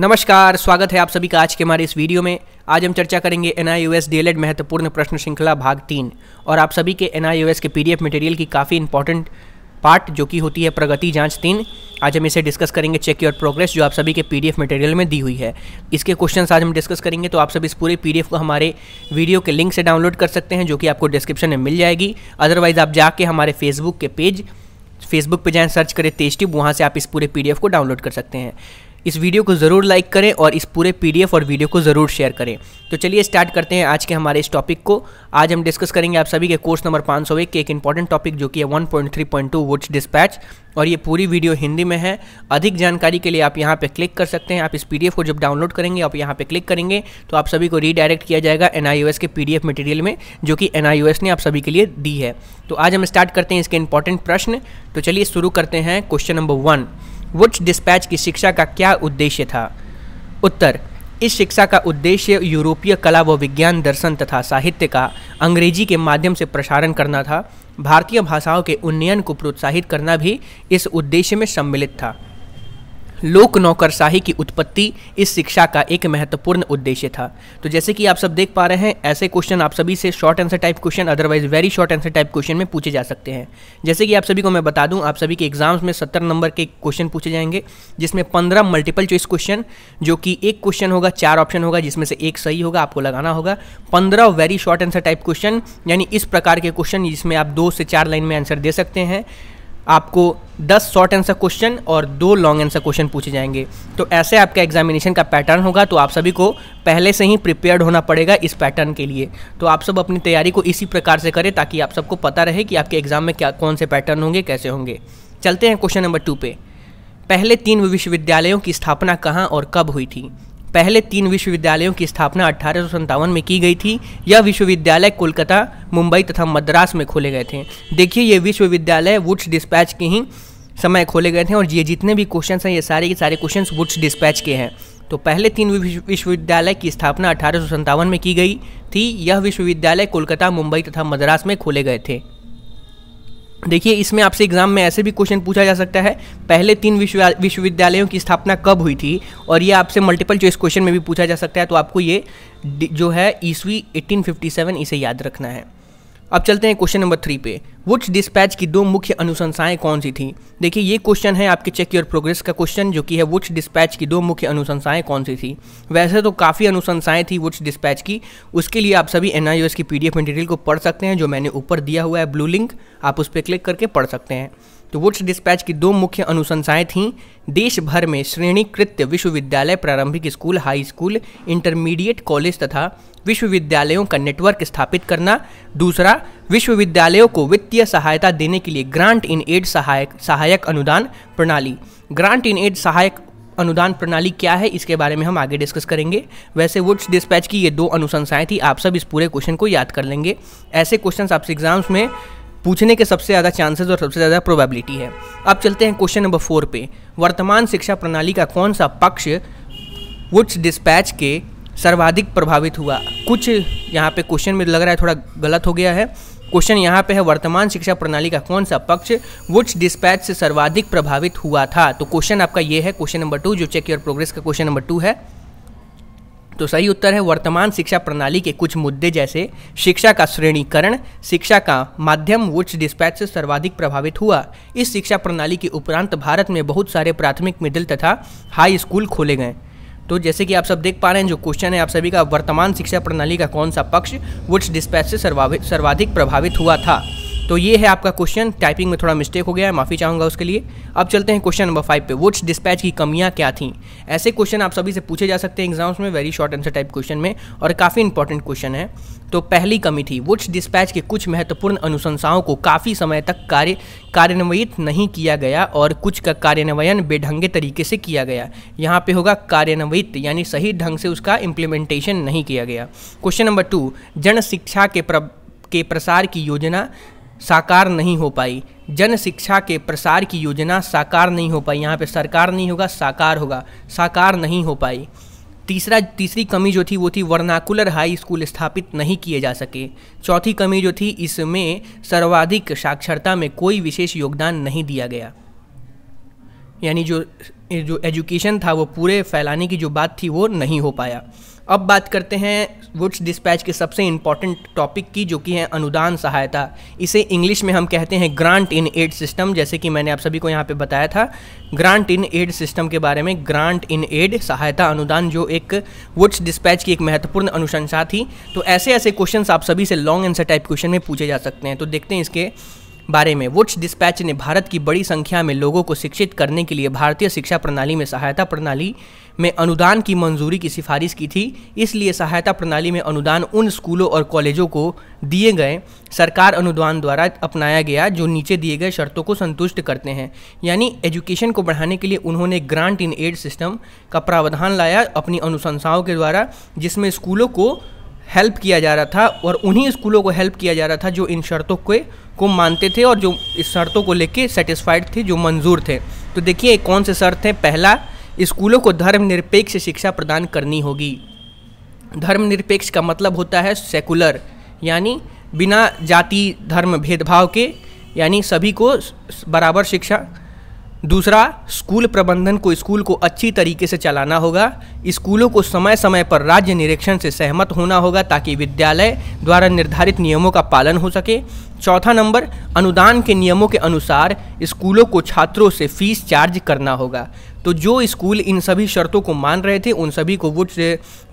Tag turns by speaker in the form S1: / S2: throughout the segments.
S1: नमस्कार स्वागत है आप सभी का आज के हमारे इस वीडियो में आज हम चर्चा करेंगे N I U S D महत्वपूर्ण प्रश्न श्रृंखला भाग तीन और आप सभी के एन आई यू एस के पी डी एफ मटेरियल की काफ़ी इंपॉर्टेंट पार्ट जो कि होती है प्रगति जांच तीन आज हम इसे डिस्कस करेंगे चेक योर प्रोग्रेस जो आप सभी के पी डी एफ मटेरियल में दी हुई है इसके क्वेश्चन आज हम डिस्कस करेंगे तो आप सभी इस पूरे पी डी एफ को हमारे वीडियो के लिंक से डाउनलोड कर सकते हैं जो कि आपको डिस्क्रिप्शन में मिल जाएगी अदरवाइज़ आप जाके हमारे फेसबुक के पेज फेसबुक पे जाएं सर्च करें तेज टिप वहाँ से आप इस पूरे पीडीएफ को डाउनलोड कर सकते हैं इस वीडियो को ज़रूर लाइक करें और इस पूरे पीडीएफ और वीडियो को ज़रूर शेयर करें तो चलिए स्टार्ट करते हैं आज के हमारे इस टॉपिक को आज हम डिस्कस करेंगे आप सभी के कोर्स नंबर पाँच सौ एक के एक इंपॉर्टेंट टॉपिक जो कि है 1.3.2 वुड्स डिस्पैच और ये पूरी वीडियो हिंदी में है अधिक जानकारी के लिए आप यहाँ पर क्लिक कर सकते हैं आप इस पी को जब डाउनलोड करेंगे आप यहाँ पर क्लिक करेंगे तो आप सभी को रीडायरेक्ट किया जाएगा एन के पी मटेरियल में जो कि एन ने आप सभी के लिए दी है तो आज हम स्टार्ट करते हैं इसके इंपॉर्टेंट प्रश्न तो चलिए शुरू करते हैं question number one Wood's dispatch की शिक्षा का क्या उद्देश्य था उत्तर इस शिक्षा का उद्देश्य यूरोपीय कला व विज्ञान दर्शन तथा साहित्य का अंग्रेजी के माध्यम से प्रसारण करना था भारतीय भाषाओं के उन्नयन को प्रोत्साहित करना भी इस उद्देश्य में सम्मिलित था लोक नौकरशाही की उत्पत्ति इस शिक्षा का एक महत्वपूर्ण उद्देश्य था तो जैसे कि आप सब देख पा रहे हैं ऐसे क्वेश्चन आप सभी से short answer type question otherwise very short answer type question में पूछे जा सकते हैं जैसे कि आप सभी को मैं बता दूं आप सभी के एग्जाम्स में सत्तर नंबर के क्वेश्चन पूछे जाएंगे जिसमें पंद्रह मल्टीपल चॉइस क्वेश्चन जो कि एक क्वेश्चन होगा चार ऑप्शन होगा जिसमें से एक सही होगा आपको लगाना होगा पंद्रह very short answer type question यानी इस प्रकार के क्वेश्चन जिसमें आप दो से चार लाइन में आंसर दे सकते हैं आपको 10 शॉर्ट आंसर क्वेश्चन और दो लॉन्ग आंसर क्वेश्चन पूछे जाएंगे तो ऐसे आपका एग्जामिनेशन का पैटर्न होगा तो आप सभी को पहले से ही प्रिपेयर्ड होना पड़ेगा इस पैटर्न के लिए तो आप सब अपनी तैयारी को इसी प्रकार से करें ताकि आप सबको पता रहे कि आपके एग्ज़ाम में क्या कौन से पैटर्न होंगे कैसे होंगे चलते हैं क्वेश्चन नंबर टू पे पहले तीन विश्वविद्यालयों की स्थापना कहाँ और कब हुई थी पहले तीन विश्वविद्यालयों की स्थापना अठारह में की गई थी यह विश्वविद्यालय कोलकाता मुंबई तथा मद्रास में खोले गए थे देखिए ये विश्वविद्यालय वुड्स डिस्पैच के ही समय खोले गए थे और ये जितने भी क्वेश्चन हैं ये सारे के सारे क्वेश्चन वुड्स डिस्पैच के हैं तो पहले तीन विश्वविद्यालय की स्थापना अठारह में की गई थी यह विश्वविद्यालय कोलकाता मुंबई तथा मद्रास में खोले गए थे देखिए इसमें आपसे एग्जाम में ऐसे भी क्वेश्चन पूछा जा सकता है पहले तीन विश्वविद्यालयों की स्थापना कब हुई थी और ये आपसे मल्टीपल चॉइस क्वेश्चन में भी पूछा जा सकता है तो आपको ये जो है ईस्वी 1857 इसे याद रखना है अब चलते हैं क्वेश्चन नंबर थ्री पे वुड्स डिस्पैच की दो मुख्य अनुशंसाएं कौन सी थी देखिए ये क्वेश्चन है आपके चेक योर प्रोग्रेस का क्वेश्चन जो कि है वुड्स डिस्पैच की दो मुख्य अनुशंसाएं कौन सी थी वैसे तो काफ़ी अनुशंसाएं थी वुड्स डिस्पैच की उसके लिए आप सभी एन की पी मटेरियल को पढ़ सकते हैं जो मैंने ऊपर दिया हुआ है ब्लू लिंक आप उस पर क्लिक करके पढ़ सकते हैं तो वुड्स डिस्पैच की दो मुख्य अनुशंसाएं थीं देश भर में श्रेणीकृत विश्वविद्यालय प्रारंभिक school high school intermediate college तथा विश्वविद्यालयों का नेटवर्क स्थापित करना दूसरा विश्वविद्यालयों को वित्तीय सहायता देने के लिए ग्रांट इन एड सहायक सहायक अनुदान प्रणाली ग्रांट इन एड सहायक अनुदान प्रणाली क्या है इसके बारे में हम आगे डिस्कस करेंगे वैसे वुड्स डिस्पैच की ये दो अनुशंसाएं थी आप सब इस पूरे क्वेश्चन को याद कर लेंगे ऐसे क्वेश्चन आपसे एग्जाम्स में पूछने के सबसे ज़्यादा चांसेस और सबसे ज़्यादा प्रोबेबिलिटी है अब चलते हैं क्वेश्चन नंबर फोर पे वर्तमान शिक्षा प्रणाली का कौन सा पक्ष वुड्स डिस्पैच के सर्वाधिक प्रभावित हुआ कुछ यहाँ पे क्वेश्चन में लग रहा है थोड़ा गलत हो गया है क्वेश्चन यहाँ पे है वर्तमान शिक्षा प्रणाली का कौन सा पक्ष वुड्स डिस्पैच से सर्वाधिक प्रभावित हुआ था तो क्वेश्चन आपका ये है क्वेश्चन नंबर टू जो चेक योर प्रोग्रेस का क्वेश्चन नंबर टू है तो सही उत्तर है वर्तमान शिक्षा प्रणाली के कुछ मुद्दे जैसे शिक्षा का श्रेणीकरण शिक्षा का माध्यम वुड्स डिस्पैच से सर्वाधिक प्रभावित हुआ इस शिक्षा प्रणाली के उपरांत भारत में बहुत सारे प्राथमिक मिडिल तथा हाई स्कूल खोले गए तो जैसे कि आप सब देख पा रहे हैं जो क्वेश्चन है आप सभी का वर्तमान शिक्षा प्रणाली का कौन सा पक्ष वुड्स डिस्पैच से सर्वाधिक प्रभावित हुआ था तो ये है आपका क्वेश्चन टाइपिंग में थोड़ा मिस्टेक हो गया है माफ़ी चाहूँगा उसके लिए अब चलते हैं क्वेश्चन नंबर फाइव पे वुड्स डिस्पैच की कमियाँ क्या थी ऐसे क्वेश्चन आप सभी से पूछे जा सकते हैं एग्जाम्स में very short answer type question में और काफ़ी इंपॉर्टेंट क्वेश्चन है तो पहली कमी थी वुड्स डिस्पैच के कुछ महत्वपूर्ण अनुशंसाओं को काफ़ी समय तक कार्य कार्यान्वयित नहीं किया गया और कुछ का कार्यान्वयन बेढंगे तरीके से किया गया यहाँ पे होगा कार्यान्वयित यानी सही ढंग से उसका इम्प्लीमेंटेशन नहीं किया गया क्वेश्चन नंबर टू जन शिक्षा के प्र के प्रसार की योजना साकार नहीं हो पाई जन शिक्षा के प्रसार की योजना साकार नहीं हो पाई यहाँ पे सरकार नहीं होगा साकार होगा साकार नहीं हो पाई तीसरा तीसरी कमी जो थी वो थी वर्नाकुलर हाई स्कूल स्थापित नहीं किए जा सके चौथी कमी जो थी इसमें सर्वाधिक साक्षरता में कोई विशेष योगदान नहीं दिया गया यानी जो जो एजुकेशन था वो पूरे फैलाने की जो बात थी वो नहीं हो पाया अब बात करते हैं वुड्स डिस्पैच के सबसे इम्पॉर्टेंट टॉपिक की जो कि है अनुदान सहायता इसे इंग्लिश में हम कहते हैं ग्रांट इन एड सिस्टम जैसे कि मैंने आप सभी को यहाँ पे बताया था ग्रांट इन एड सिस्टम के बारे में ग्रांट इन एड सहायता अनुदान जो एक वुड्स डिस्पैच की एक महत्वपूर्ण अनुशंसा थी तो ऐसे ऐसे क्वेश्चन आप सभी से लॉन्ग आंसर टाइप क्वेश्चन में पूछे जा सकते हैं तो देखते हैं इसके बारे में वुड्स डिस्पैच ने भारत की बड़ी संख्या में लोगों को शिक्षित करने के लिए भारतीय शिक्षा प्रणाली में सहायता प्रणाली में अनुदान की मंजूरी की सिफारिश की थी इसलिए सहायता प्रणाली में अनुदान उन स्कूलों और कॉलेजों को दिए गए सरकार अनुदान द्वारा अपनाया गया जो नीचे दिए गए शर्तों को संतुष्ट करते हैं यानी एजुकेशन को बढ़ाने के लिए उन्होंने ग्रांट इन एड सिस्टम का प्रावधान लाया अपनी अनुशंसाओं के द्वारा जिसमें स्कूलों को हेल्प किया जा रहा था और उन्हीं स्कूलों को हेल्प किया जा रहा था जो इन शर्तों के को मानते थे और जो इस शर्तों को लेके सेटिस्फाइड थे जो मंजूर थे तो देखिए कौन से शर्त हैं पहला स्कूलों को धर्मनिरपेक्ष शिक्षा प्रदान करनी होगी धर्मनिरपेक्ष का मतलब होता है सेकुलर यानी बिना जाति धर्म भेदभाव के यानी सभी को बराबर शिक्षा दूसरा स्कूल प्रबंधन को स्कूल को अच्छी तरीके से चलाना होगा स्कूलों को समय समय पर राज्य निरीक्षण से सहमत होना होगा ताकि विद्यालय द्वारा निर्धारित नियमों का पालन हो सके चौथा नंबर अनुदान के नियमों के अनुसार स्कूलों को छात्रों से फीस चार्ज करना होगा तो जो स्कूल इन सभी शर्तों को मान रहे थे उन सभी को वुड्स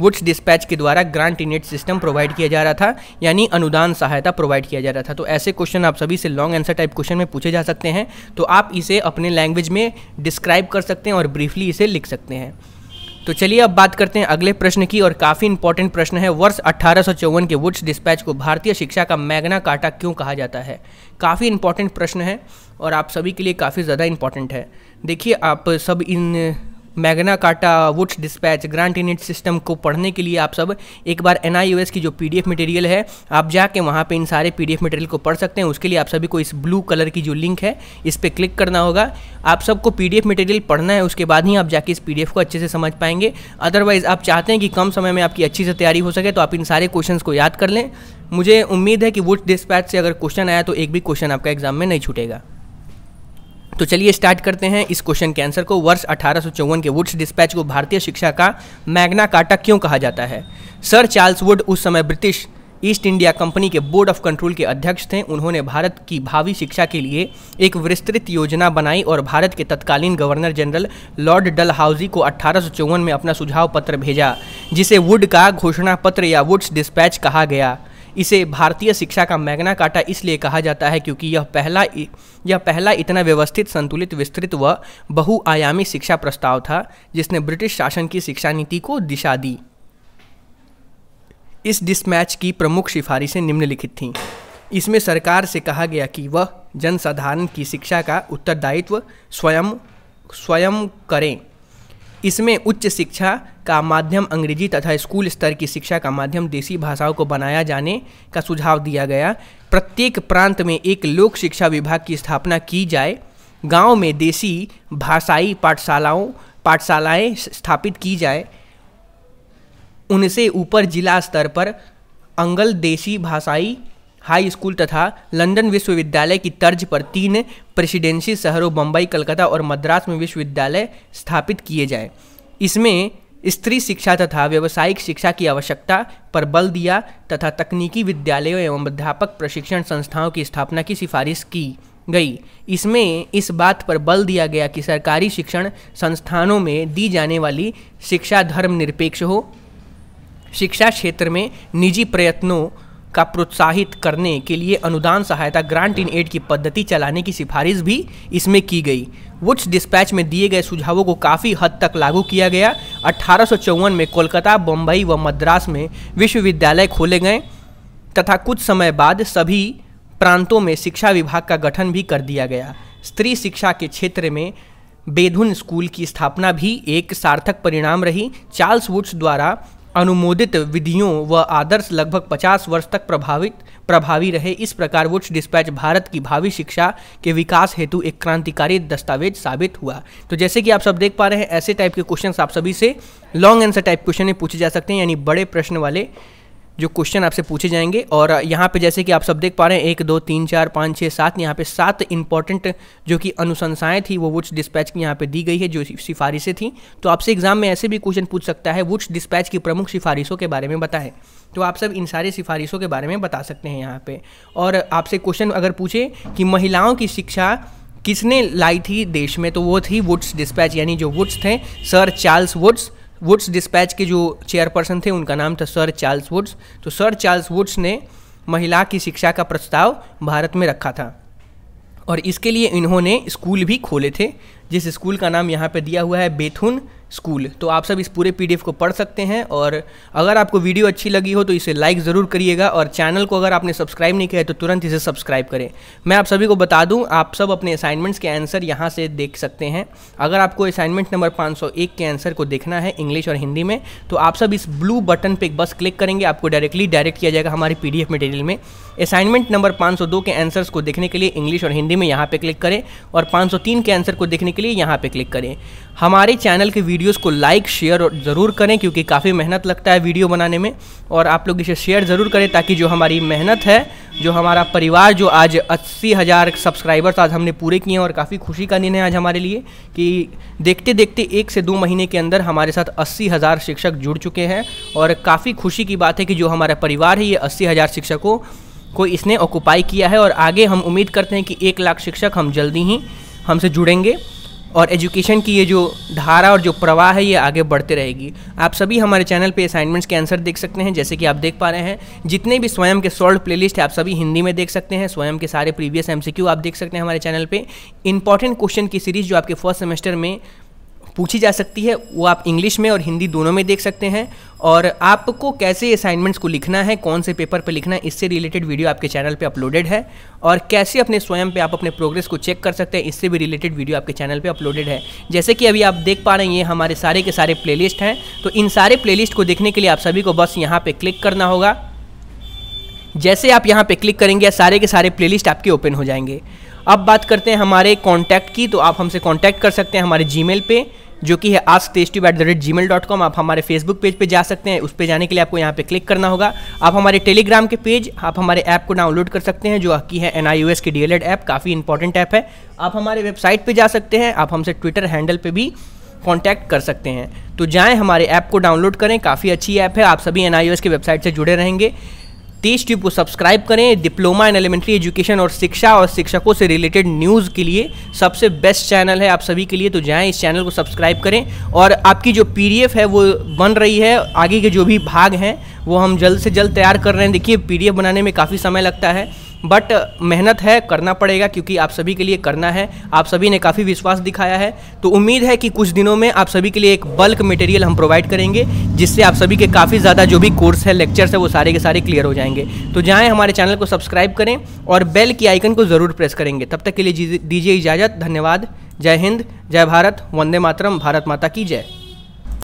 S1: वुड्स डिस्पैच के द्वारा ग्रांट इनेट सिस्टम प्रोवाइड किया जा रहा था यानी अनुदान सहायता प्रोवाइड किया जा रहा था तो ऐसे क्वेश्चन आप सभी से लॉन्ग आंसर टाइप क्वेश्चन में पूछे जा सकते हैं तो आप इसे अपने लैंग्वेज में डिस्क्राइब कर सकते हैं और ब्रीफली इसे लिख सकते हैं तो चलिए अब बात करते हैं अगले प्रश्न की और काफ़ी इंपॉर्टेंट प्रश्न है वर्ष अट्ठारह के वुड्स डिस्पैच को भारतीय शिक्षा का मैग्ना काटा क्यों कहा जाता है काफ़ी इंपॉर्टेंट प्रश्न है और आप सभी के लिए काफ़ी ज़्यादा इंपॉर्टेंट है देखिए आप सब इन Magna Carta Wood's dispatch grant unit system को पढ़ने के लिए आप सब एक बार एन की जो पी मटेरियल है आप जाके वहाँ पे इन सारे पी मटेरियल को पढ़ सकते हैं उसके लिए आप सभी को इस ब्लू कलर की जो लिंक है इस पर क्लिक करना होगा आप सबको पी मटेरियल पढ़ना है उसके बाद ही आप जाके इस पी को अच्छे से समझ पाएंगे अदरवाइज़ आप चाहते हैं कि कम समय में आपकी अच्छी से तैयारी हो सके तो आप इन सारे क्वेश्चन को याद कर लें मुझे उम्मीद है कि वुड्स डिस्पैच से अगर क्वेश्चन आया तो एक भी क्वेश्चन आपका एग्जाम में नहीं छूटेगा तो चलिए स्टार्ट करते हैं इस क्वेश्चन के आंसर को वर्ष अठारह के वुड्स डिस्पैच को भारतीय शिक्षा का मैग्ना काटा क्यों कहा जाता है सर चार्ल्स वुड उस समय ब्रिटिश ईस्ट इंडिया कंपनी के बोर्ड ऑफ कंट्रोल के अध्यक्ष थे उन्होंने भारत की भावी शिक्षा के लिए एक विस्तृत योजना बनाई और भारत के तत्कालीन governor general Lord Dalhousie को अठारह में अपना सुझाव पत्र भेजा जिसे वुड का घोषणा पत्र या वुड्स डिस्पैच कहा गया इसे भारतीय शिक्षा का मैग्ना काटा इसलिए कहा जाता है क्योंकि यह पहला यह पहला इतना व्यवस्थित संतुलित विस्तृत व बहुआयामी शिक्षा प्रस्ताव था जिसने ब्रिटिश शासन की शिक्षा नीति को दिशा दी इस डिस्मैच की प्रमुख सिफारिशें निम्नलिखित थीं इसमें सरकार से कहा गया कि वह जनसाधारण की शिक्षा का उत्तरदायित्व स्वयं स्वयं करें इसमें उच्च शिक्षा का माध्यम अंग्रेजी तथा स्कूल स्तर की शिक्षा का माध्यम देसी भाषाओं को बनाया जाने का सुझाव दिया गया प्रत्येक प्रांत में एक लोक शिक्षा विभाग की स्थापना की जाए गांव में देसी भाषाई पाठशालाओं पाठशालाएं स्थापित की जाए उनसे ऊपर जिला स्तर पर अंगल देसी भाषाई हाई स्कूल तथा लंदन विश्वविद्यालय की तर्ज पर तीन प्रेसिडेंसी शहरों बम्बई कलकत्ता और मद्रास में विश्वविद्यालय स्थापित किए जाएँ इसमें स्त्री शिक्षा तथा व्यावसायिक शिक्षा की आवश्यकता पर बल दिया तथा तकनीकी विद्यालयों एवं अध्यापक प्रशिक्षण संस्थाओं की स्थापना की सिफारिश की गई इसमें इस बात पर बल दिया गया कि सरकारी शिक्षण संस्थानों में दी जाने वाली शिक्षा धर्मनिरपेक्ष हो शिक्षा क्षेत्र में निजी प्रयत्नों का प्रोत्साहित करने के लिए अनुदान सहायता ग्रांट इन एड की पद्धति चलाने की सिफारिश भी इसमें की गई वुड्स डिस्पैच में दिए गए सुझावों को काफ़ी हद तक लागू किया गया अट्ठारह में कोलकाता बम्बई व मद्रास में विश्वविद्यालय खोले गए तथा कुछ समय बाद सभी प्रांतों में शिक्षा विभाग का गठन भी कर दिया गया स्त्री शिक्षा के क्षेत्र में बेधुन स्कूल की स्थापना भी एक सार्थक परिणाम रही चार्ल्स वुड्स द्वारा अनुमोदित विधियों व आदर्श लगभग 50 वर्ष तक प्रभावित प्रभावी रहे इस प्रकार वुड्स डिस्पैच भारत की भावी शिक्षा के विकास हेतु एक क्रांतिकारी दस्तावेज साबित हुआ तो जैसे कि आप सब देख पा रहे हैं ऐसे टाइप के क्वेश्चन आप सभी से लॉन्ग आंसर टाइप क्वेश्चन पूछे जा सकते हैं यानी बड़े प्रश्न वाले जो क्वेश्चन आपसे पूछे जाएंगे और यहाँ पे जैसे कि आप सब देख पा रहे हैं एक दो तीन चार पाँच छः सात यहाँ पे सात इंपॉर्टेंट जो कि अनुशंसाएं थी वो वुड्स डिस्पैच की यहाँ पे दी गई है जो सिफारिशें थी तो आपसे एग्जाम में ऐसे भी क्वेश्चन पूछ सकता है वुड्स डिस्पैच की प्रमुख सिफारिशों के बारे में बताएं तो आप सब इन सारी सिफारिशों के बारे में बता सकते हैं यहाँ पर और आपसे क्वेश्चन अगर पूछे कि महिलाओं की शिक्षा किसने लाई थी देश में तो वो थी वुड्स डिस्पैच यानी जो वुड्स थे Sir Charles Wood's Wood's dispatch के जो चेयरपर्सन थे उनका नाम था सर चार्ल्स वुड्स तो सर चार्ल्स वुड्स ने महिला की शिक्षा का प्रस्ताव भारत में रखा था और इसके लिए इन्होंने स्कूल भी खोले थे जिस स्कूल का नाम यहाँ पे दिया हुआ है बेथुन स्कूल तो आप सब इस पूरे पीडीएफ को पढ़ सकते हैं और अगर आपको वीडियो अच्छी लगी हो तो इसे लाइक ज़रूर करिएगा और चैनल को अगर आपने सब्सक्राइब नहीं किया है तो तुरंत इसे सब्सक्राइब करें मैं आप सभी को बता दूं आप सब अपने असाइनमेंट्स के आंसर यहाँ से देख सकते हैं अगर आपको असाइनमेंट नंबर पाँच के आंसर को देखना है इंग्लिश और हिंदी में तो आप सब इस ब्लू बटन पर बस क्लिक करेंगे आपको डायरेक्टली डायरेक्ट किया जाएगा हमारे पी मटेरियल में असाइनमेंट नंबर पाँच के आंसर्स को देखने के लिए इंग्लिश और हिंदी में यहाँ पर क्लिक करें और पाँच के आंसर को देखने के लिए यहाँ पे क्लिक करें हमारे चैनल के वीडियोस को लाइक शेयर ज़रूर करें क्योंकि काफ़ी मेहनत लगता है वीडियो बनाने में और आप लोग इसे शेयर ज़रूर करें ताकि जो हमारी मेहनत है जो हमारा परिवार जो आज अस्सी हज़ार सब्सक्राइबर्स आज हमने पूरे किए हैं और काफ़ी खुशी का दिन है आज हमारे लिए कि देखते देखते एक से दो महीने के अंदर हमारे साथ अस्सी हज़ार शिक्षक जुड़ चुके हैं और काफ़ी खुशी की बात है कि जो हमारा परिवार है ये अस्सी हज़ार शिक्षकों को इसने ऑक्यूपाई किया है और आगे हम उम्मीद करते हैं कि एक लाख शिक्षक हम जल्दी ही हमसे जुड़ेंगे और एजुकेशन की ये जो धारा और जो प्रवाह है ये आगे बढ़ते रहेगी आप सभी हमारे चैनल पे असाइनमेंट्स के आंसर देख सकते हैं जैसे कि आप देख पा रहे हैं जितने भी स्वयं के सॉल्व प्लेलिस्ट है आप सभी हिंदी में देख सकते हैं स्वयं के सारे प्रीवियस एमसीक्यू आप देख सकते हैं हमारे चैनल पर इंपॉर्टेंट क्वेश्चन की सीरीज़ जो आपके फर्स्ट सेमेस्टर में पूछी जा सकती है वो आप इंग्लिश में और हिंदी दोनों में देख सकते हैं और आपको कैसे असाइनमेंट्स को लिखना है कौन से पेपर पे लिखना है इससे रिलेटेड वीडियो आपके चैनल पर अपलोडेड है और कैसे अपने स्वयं पर आप अपने प्रोग्रेस को चेक कर सकते हैं इससे भी रिलेटेड वीडियो आपके चैनल पर अपलोडेड है जैसे कि अभी आप देख पा रहे हैं ये हमारे सारे के सारे प्ले हैं तो इन सारे प्ले को देखने के लिए आप सभी को बस यहाँ पर क्लिक करना होगा जैसे आप यहाँ पर क्लिक करेंगे सारे के सारे प्लेलिस्ट आपके ओपन हो जाएंगे अब बात करते हैं हमारे कॉन्टैक्ट की तो आप हमसे कॉन्टैक्ट कर सकते हैं हमारे जीमेल पे जो कि है ask Tej at the rate Gmail dot com आप हमारे फेसबुक पेज पे जा सकते हैं उस पर जाने के लिए आपको यहाँ पे क्लिक करना होगा आप हमारे टेलीग्राम के पेज आप हमारे ऐप को डाउनलोड कर सकते हैं जो की है एन आई यू एस की डी एल एड ऐप काफ़ी इंपॉर्टेंट ऐप है आप हमारे वेबसाइट पर जा सकते हैं आप हमसे ट्विटर हैंडल पर भी कॉन्टैक्ट कर सकते हैं तो जाएं हमारे ऐप को डाउनलोड करें काफ़ी अच्छी ऐप है आप सभी एन आई ओ एस की वेबसाइट से जुड़े रहेंगे तेज ट्यूब को सब्सक्राइब करें डिप्लोमा इन एलिमेंट्री एजुकेशन और शिक्षा और शिक्षकों से रिलेटेड न्यूज़ के लिए सबसे बेस्ट चैनल है आप सभी के लिए तो जाएँ इस चैनल को सब्सक्राइब करें और आपकी जो पी है वो बन रही है आगे के जो भी भाग हैं वो हम जल्द से जल्द तैयार कर रहे हैं देखिए पी बनाने में काफ़ी समय लगता है बट uh, मेहनत है करना पड़ेगा क्योंकि आप सभी के लिए करना है आप सभी ने काफ़ी विश्वास दिखाया है तो उम्मीद है कि कुछ दिनों में आप सभी के लिए एक बल्क मटेरियल हम प्रोवाइड करेंगे जिससे आप सभी के काफ़ी ज़्यादा जो भी कोर्स है लेक्चर्स है वो सारे के सारे क्लियर हो जाएंगे तो जाएँ हमारे चैनल को सब्सक्राइब करें और बेल की आइकन को ज़रूर प्रेस करेंगे तब तक के लिए दीजिए इजाज़त धन्यवाद जय हिंद जय भारत वंदे मातरम भारत माता की जय